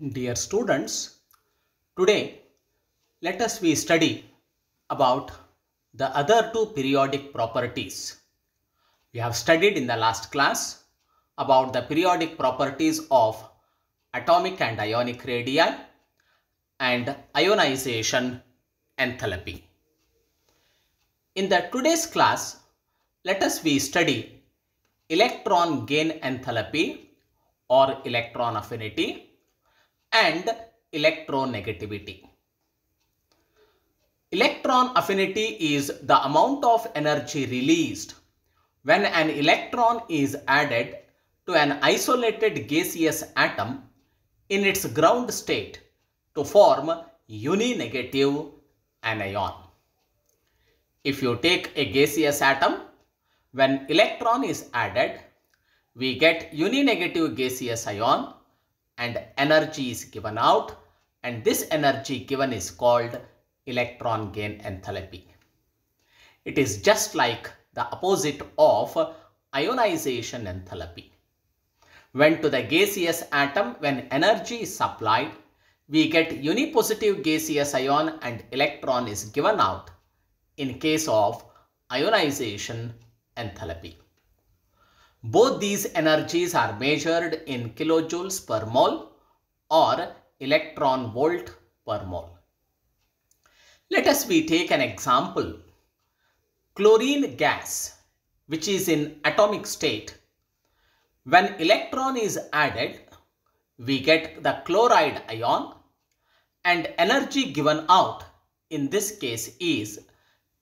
Dear students, today let us we study about the other two periodic properties. We have studied in the last class about the periodic properties of atomic and ionic radii and ionization enthalpy. In the today's class, let us we study electron gain enthalpy or electron affinity and electronegativity. Electron affinity is the amount of energy released when an electron is added to an isolated gaseous atom in its ground state to form uninegative anion. If you take a gaseous atom, when electron is added, we get uninegative gaseous ion and energy is given out and this energy given is called electron gain enthalpy. It is just like the opposite of ionization enthalpy. When to the gaseous atom, when energy is supplied, we get unipositive gaseous ion and electron is given out in case of ionization enthalpy. Both these energies are measured in kilojoules per mole or electron volt per mole. Let us we take an example. Chlorine gas which is in atomic state. When electron is added, we get the chloride ion and energy given out in this case is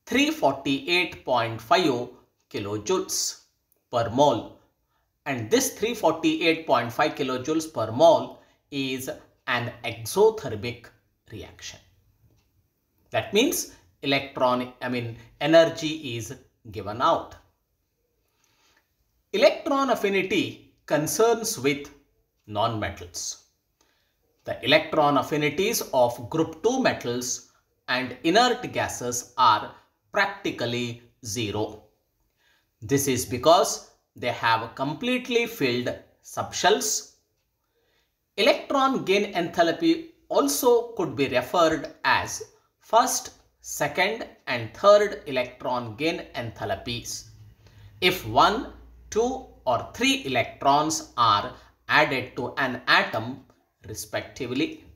348.5 kilojoules per mole. And this 348.5 kilojoules per mole is an exothermic reaction. That means electron, I mean energy is given out. Electron affinity concerns with nonmetals. The electron affinities of group 2 metals and inert gases are practically zero. This is because they have completely filled subshells. Electron gain enthalpy also could be referred as first, second and third electron gain enthalpies. If one, two or three electrons are added to an atom respectively.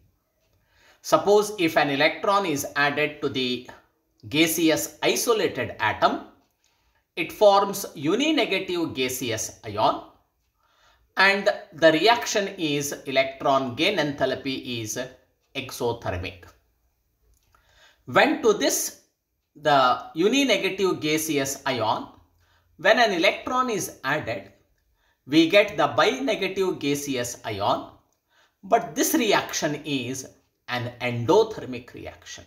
Suppose if an electron is added to the gaseous isolated atom, it forms uni-negative gaseous ion and the reaction is electron gain enthalpy is exothermic. When to this the uni-negative gaseous ion, when an electron is added, we get the bi-negative gaseous ion, but this reaction is an endothermic reaction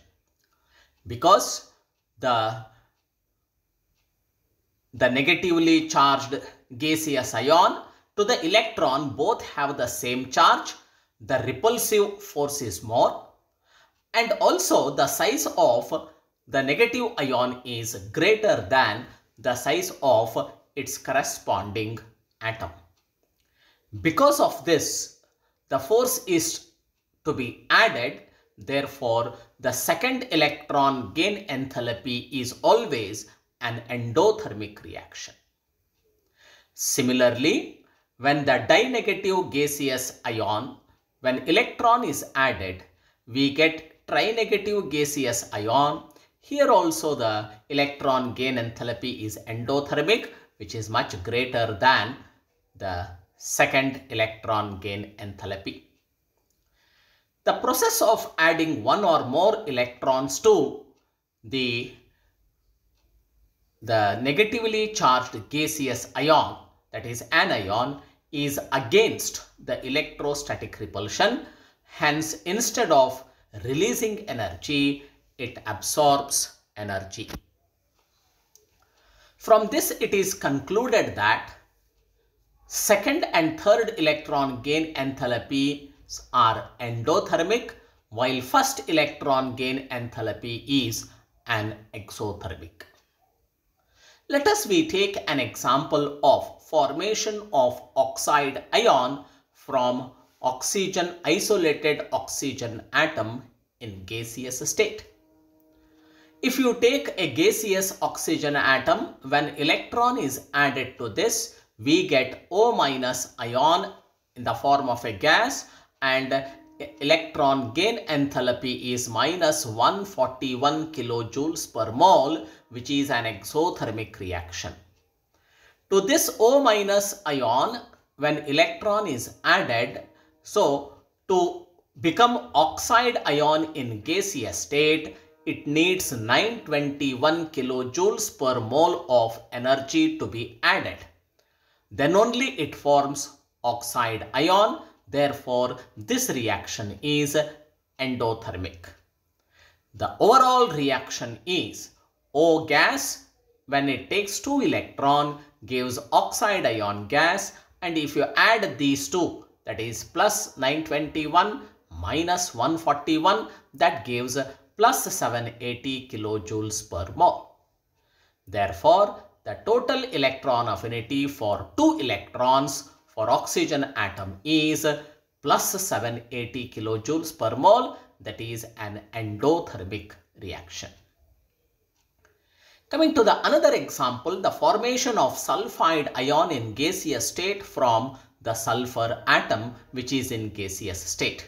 because the the negatively charged gaseous ion to the electron both have the same charge. The repulsive force is more and also the size of the negative ion is greater than the size of its corresponding atom. Because of this, the force is to be added. Therefore, the second electron gain enthalpy is always an endothermic reaction. Similarly, when the dinegative gaseous ion, when electron is added, we get trinegative gaseous ion. Here also the electron gain enthalpy is endothermic, which is much greater than the second electron gain enthalpy. The process of adding one or more electrons to the the negatively charged gaseous ion, that is anion, is against the electrostatic repulsion. Hence, instead of releasing energy, it absorbs energy. From this, it is concluded that second and third electron gain enthalpies are endothermic, while first electron gain enthalpy is an exothermic. Let us we take an example of formation of oxide ion from oxygen isolated oxygen atom in gaseous state. If you take a gaseous oxygen atom, when electron is added to this, we get O minus ion in the form of a gas and electron gain enthalpy is minus 141 kilojoules per mole which is an exothermic reaction. To this O minus ion when electron is added so to become oxide ion in gaseous state it needs 921 kilojoules per mole of energy to be added. Then only it forms oxide ion Therefore, this reaction is endothermic. The overall reaction is O gas when it takes two electron gives oxide ion gas and if you add these two that is plus 921 minus 141 that gives plus 780 kilojoules per mole. Therefore, the total electron affinity for two electrons for oxygen atom is plus 780 kilojoules per mole that is an endothermic reaction. Coming to the another example, the formation of sulfide ion in gaseous state from the sulfur atom which is in gaseous state.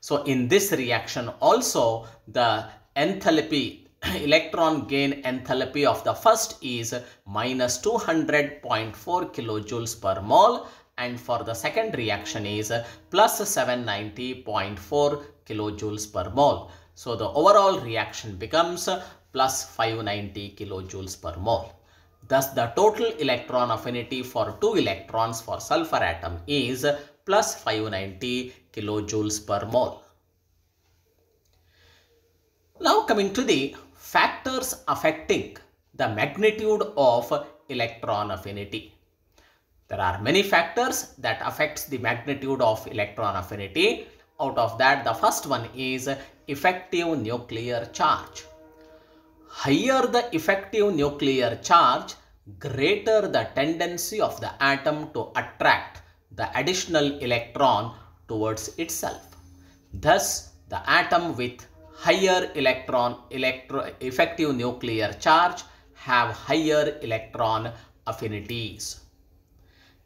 So in this reaction also the enthalpy electron gain enthalpy of the first is minus 200.4 kilojoules per mole and for the second reaction is plus 790.4 kilojoules per mole. So the overall reaction becomes plus 590 kilojoules per mole. Thus the total electron affinity for two electrons for sulfur atom is plus 590 kilojoules per mole. Now coming to the factors affecting the magnitude of electron affinity. There are many factors that affects the magnitude of electron affinity. Out of that, the first one is effective nuclear charge. Higher the effective nuclear charge, greater the tendency of the atom to attract the additional electron towards itself. Thus, the atom with higher electron electro effective nuclear charge have higher electron affinities.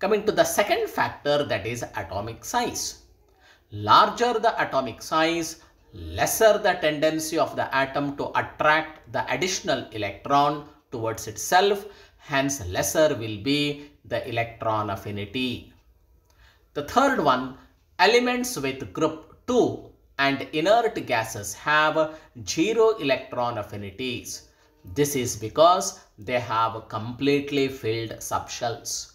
Coming to the second factor that is atomic size. Larger the atomic size, lesser the tendency of the atom to attract the additional electron towards itself, hence lesser will be the electron affinity. The third one, elements with group 2 and inert gases have zero electron affinities. This is because they have completely filled subshells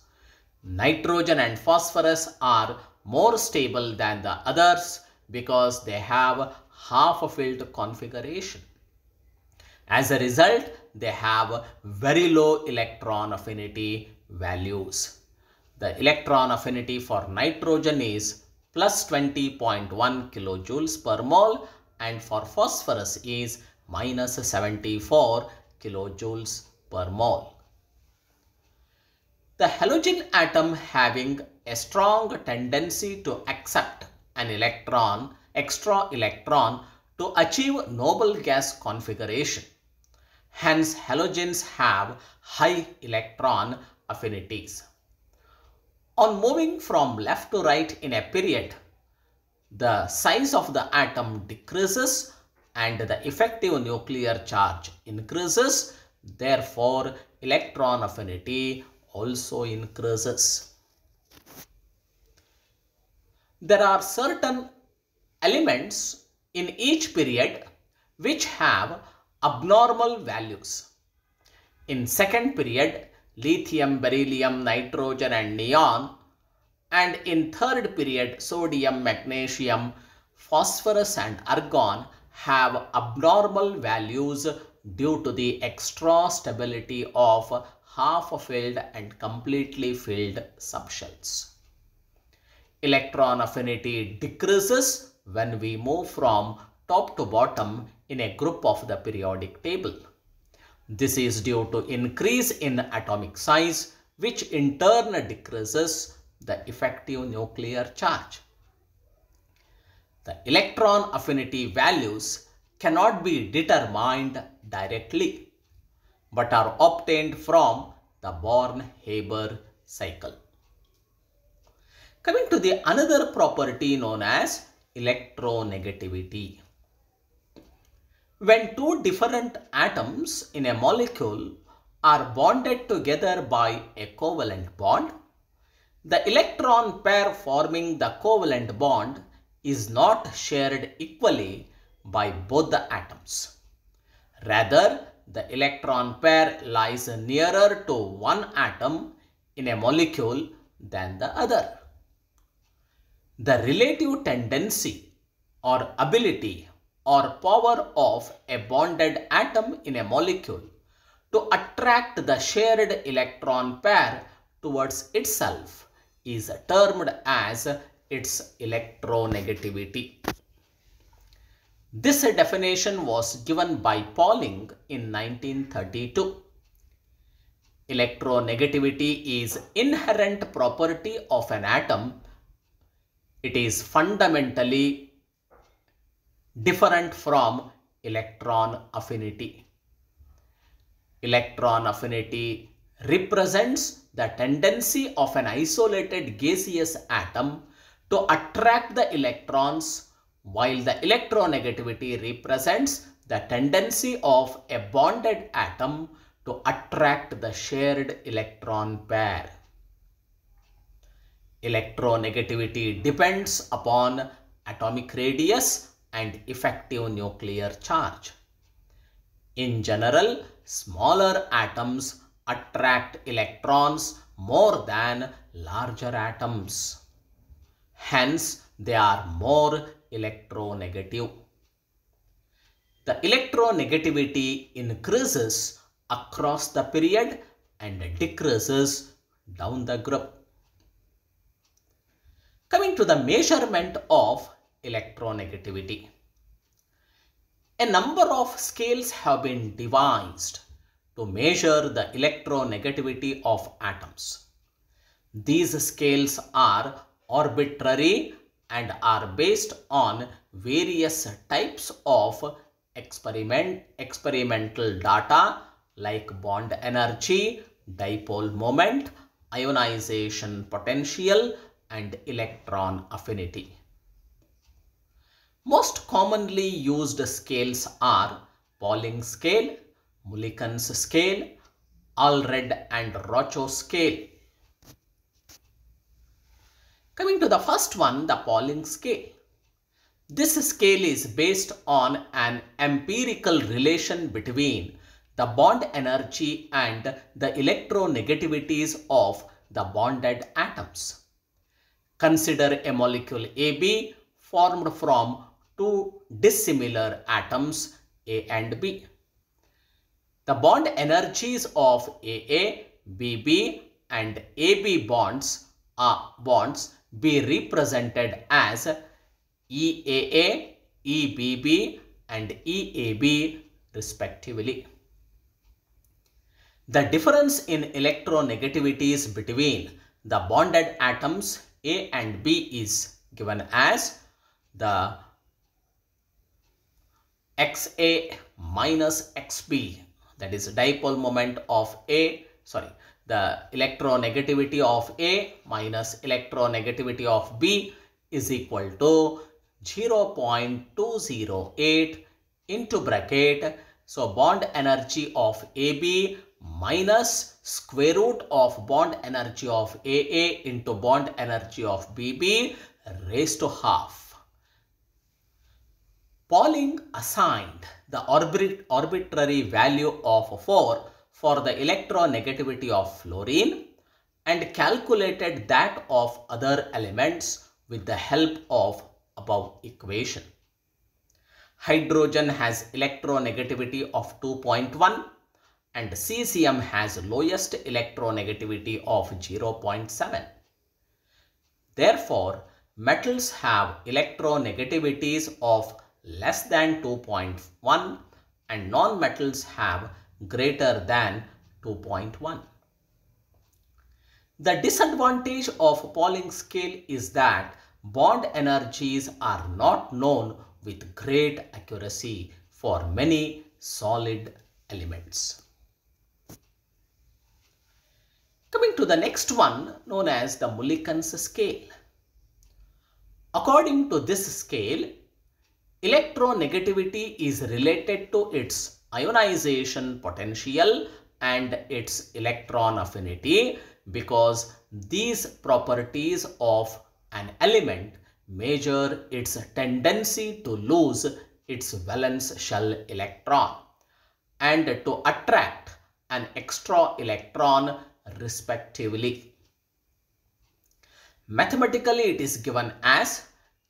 nitrogen and phosphorus are more stable than the others because they have half a filled configuration. As a result, they have very low electron affinity values. The electron affinity for nitrogen is plus 20.1 kilojoules per mole and for phosphorus is minus 74 kilojoules per mole. The halogen atom having a strong tendency to accept an electron, extra electron to achieve noble gas configuration. Hence, halogens have high electron affinities. On moving from left to right in a period, the size of the atom decreases and the effective nuclear charge increases. Therefore, electron affinity also increases. There are certain elements in each period which have abnormal values. In second period, lithium, beryllium, nitrogen and neon and in third period, sodium, magnesium, phosphorus and argon have abnormal values due to the extra stability of half filled and completely filled subshells. Electron affinity decreases when we move from top to bottom in a group of the periodic table. This is due to increase in atomic size which in turn decreases the effective nuclear charge. The electron affinity values cannot be determined directly but are obtained from the Born-Haber cycle. Coming to the another property known as electronegativity. When two different atoms in a molecule are bonded together by a covalent bond, the electron pair forming the covalent bond is not shared equally by both the atoms. Rather, the electron pair lies nearer to one atom in a molecule than the other. The relative tendency or ability or power of a bonded atom in a molecule to attract the shared electron pair towards itself is termed as its electronegativity. This definition was given by Pauling in 1932. Electronegativity is inherent property of an atom. It is fundamentally different from electron affinity. Electron affinity represents the tendency of an isolated gaseous atom to attract the electrons while the electronegativity represents the tendency of a bonded atom to attract the shared electron pair. Electronegativity depends upon atomic radius and effective nuclear charge. In general, smaller atoms attract electrons more than larger atoms. Hence, they are more electronegative. The electronegativity increases across the period and decreases down the group. Coming to the measurement of electronegativity. A number of scales have been devised to measure the electronegativity of atoms. These scales are arbitrary and are based on various types of experiment, experimental data like bond energy, dipole moment, ionization potential and electron affinity. Most commonly used scales are Pauling scale, Mulliken's scale, Allred and Rocho scale. Coming to the first one, the Pauling scale. This scale is based on an empirical relation between the bond energy and the electronegativities of the bonded atoms. Consider a molecule AB formed from two dissimilar atoms A and B. The bond energies of AA, BB and AB bonds are bonds be represented as EAA, EBB and EAB respectively. The difference in electronegativities between the bonded atoms A and B is given as the XA minus XB that is dipole moment of A sorry the electronegativity of A minus electronegativity of B is equal to 0.208 into bracket. So bond energy of AB minus square root of bond energy of AA into bond energy of BB raised to half. Pauling assigned the orbit, arbitrary value of 4 for the electronegativity of fluorine and calculated that of other elements with the help of above equation. Hydrogen has electronegativity of 2.1 and cesium has lowest electronegativity of 0.7. Therefore, metals have electronegativities of less than 2.1 and non-metals have greater than 2.1. The disadvantage of Pauling scale is that bond energies are not known with great accuracy for many solid elements. Coming to the next one known as the Mulliken's scale. According to this scale, electronegativity is related to its ionization potential and its electron affinity because these properties of an element measure its tendency to lose its valence shell electron and to attract an extra electron respectively. Mathematically, it is given as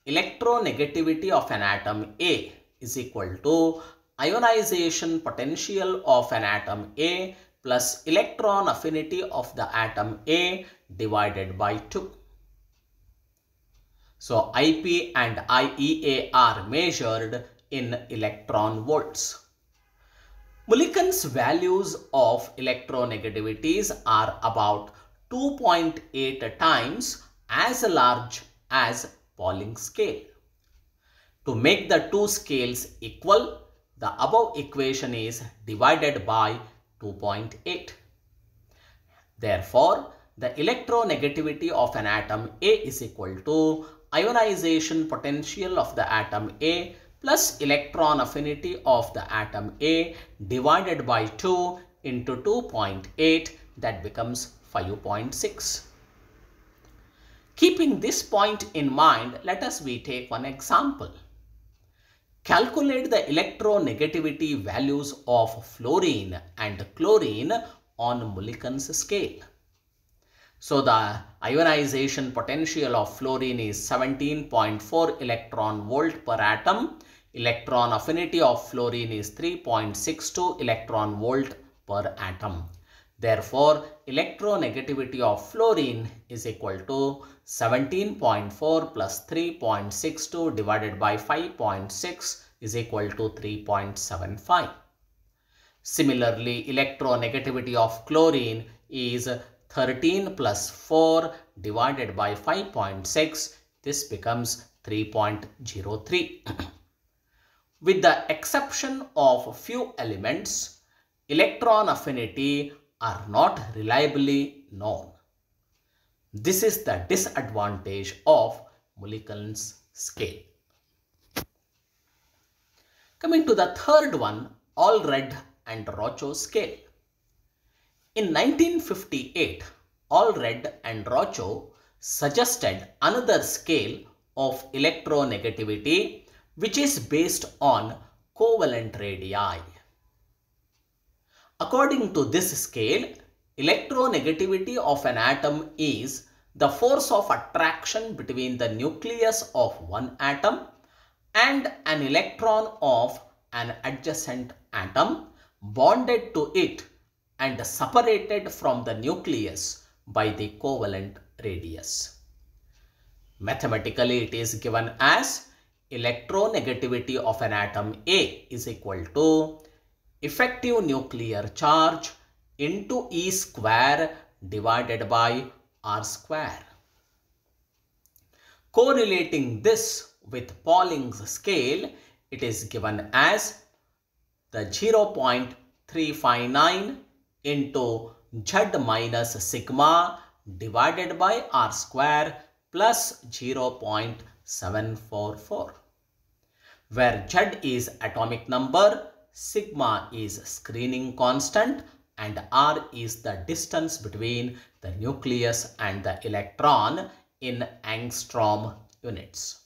electronegativity of an atom A is equal to ionization potential of an atom A plus electron affinity of the atom A divided by 2. So IP and IEA are measured in electron volts. Mulliken's values of electronegativities are about 2.8 times as large as Pauling scale. To make the two scales equal, the above equation is divided by 2.8. Therefore, the electronegativity of an atom A is equal to ionization potential of the atom A plus electron affinity of the atom A divided by 2 into 2.8 that becomes 5.6. Keeping this point in mind, let us we take one example. Calculate the electronegativity values of fluorine and chlorine on Mulliken's scale. So the ionization potential of fluorine is 17.4 electron volt per atom. Electron affinity of fluorine is 3.62 electron volt per atom. Therefore, electronegativity of fluorine is equal to 17.4 plus 3.62 divided by 5.6 is equal to 3.75. Similarly, electronegativity of chlorine is 13 plus 4 divided by 5.6. This becomes 3.03. With the exception of few elements, electron affinity are not reliably known. This is the disadvantage of Mulliken's scale. Coming to the third one, all red and Rocho scale. In 1958, all red and Rocho suggested another scale of electronegativity which is based on covalent radii. According to this scale, electronegativity of an atom is the force of attraction between the nucleus of one atom and an electron of an adjacent atom bonded to it and separated from the nucleus by the covalent radius. Mathematically, it is given as electronegativity of an atom A is equal to effective nuclear charge into E square divided by R square. Correlating this with Pauling's scale, it is given as the 0.359 into z minus sigma divided by r square plus 0.744 where z is atomic number, sigma is screening constant and r is the distance between the nucleus and the electron in angstrom units.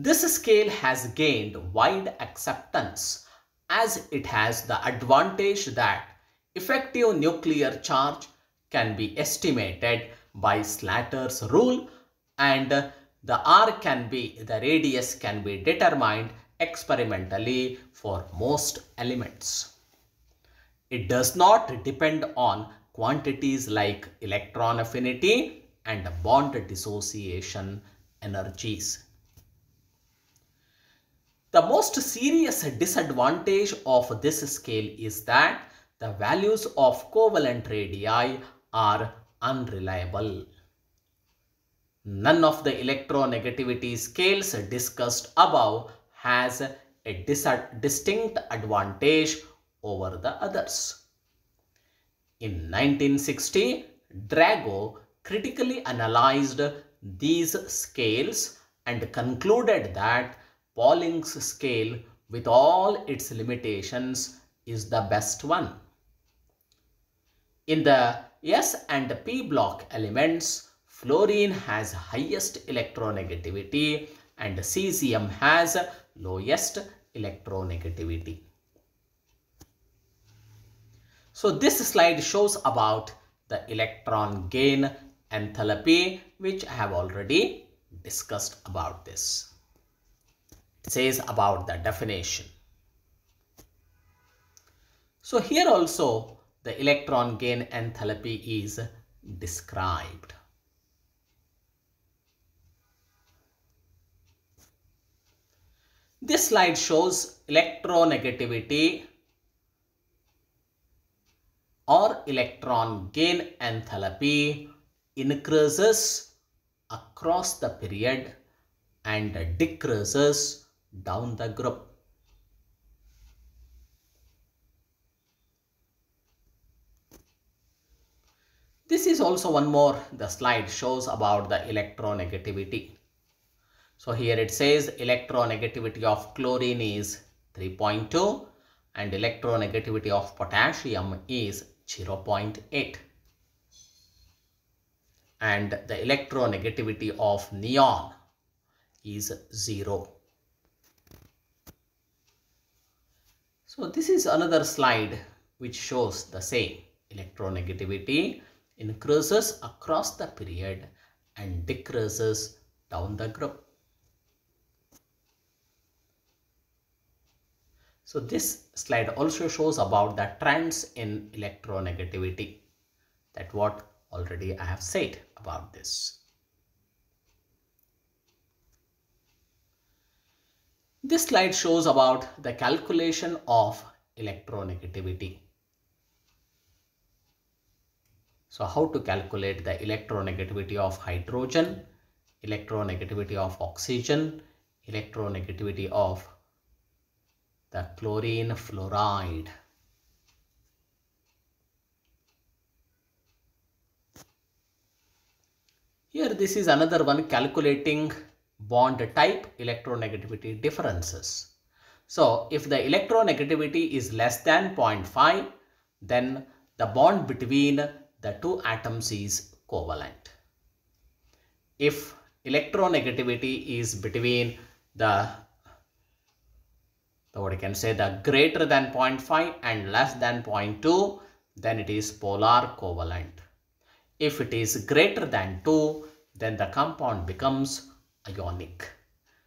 This scale has gained wide acceptance as it has the advantage that effective nuclear charge can be estimated by Slater's rule and the R can be, the radius can be determined experimentally for most elements. It does not depend on quantities like electron affinity and bond dissociation energies. The most serious disadvantage of this scale is that the values of covalent radii are unreliable. None of the electronegativity scales discussed above has a distinct advantage over the others. In 1960, Drago critically analyzed these scales and concluded that Pauling's scale with all its limitations is the best one. In the S and P block elements, fluorine has highest electronegativity and cesium has lowest electronegativity. So this slide shows about the electron gain enthalpy which I have already discussed about this. It says about the definition. So here also the electron gain enthalpy is described. This slide shows electronegativity or electron gain enthalpy increases across the period and decreases down the group. This is also one more the slide shows about the electronegativity. So here it says electronegativity of chlorine is 3.2 and electronegativity of potassium is 0.8 and the electronegativity of neon is 0. So this is another slide which shows the same electronegativity increases across the period and decreases down the group. So this slide also shows about the trends in electronegativity that what already I have said about this. This slide shows about the calculation of electronegativity. So how to calculate the electronegativity of hydrogen, electronegativity of oxygen, electronegativity of the chlorine fluoride. Here this is another one calculating bond type electronegativity differences. So if the electronegativity is less than 0.5, then the bond between the two atoms is covalent. If electronegativity is between the what you can say the greater than 0.5 and less than 0.2 then it is polar covalent. If it is greater than 2 then the compound becomes ionic.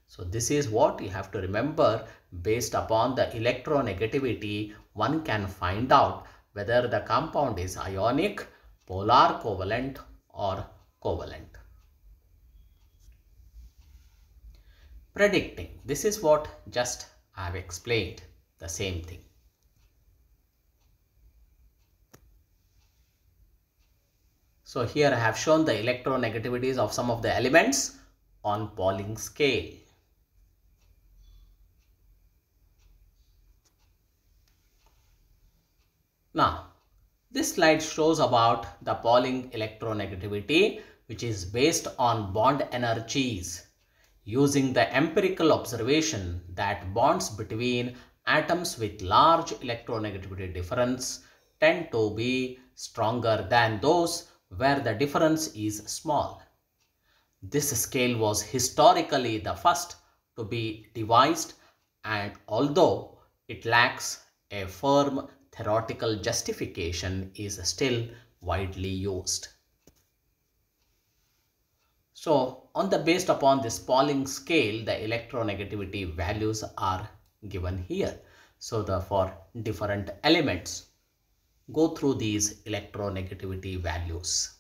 So this is what you have to remember based upon the electronegativity one can find out whether the compound is ionic, polar covalent or covalent. Predicting. This is what just I have explained the same thing. So here I have shown the electronegativities of some of the elements on Pauling scale. Now, this slide shows about the Pauling electronegativity which is based on bond energies using the empirical observation that bonds between atoms with large electronegativity difference tend to be stronger than those where the difference is small. This scale was historically the first to be devised and although it lacks a firm theoretical justification is still widely used. So on the based upon this Pauling scale the electronegativity values are given here. So the for different elements go through these electronegativity values.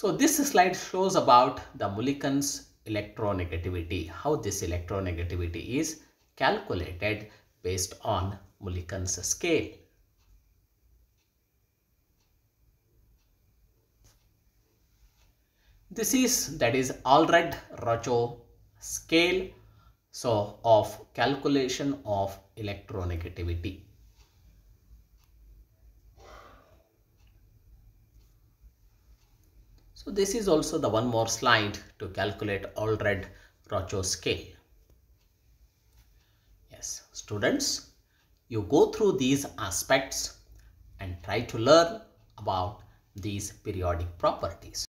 So this slide shows about the Mulliken's electronegativity, how this electronegativity is calculated based on Mulliken's scale. This is that is Allred Rochow scale so of calculation of electronegativity. So this is also the one more slide to calculate Allred Rocho scale. Yes, students, you go through these aspects and try to learn about these periodic properties.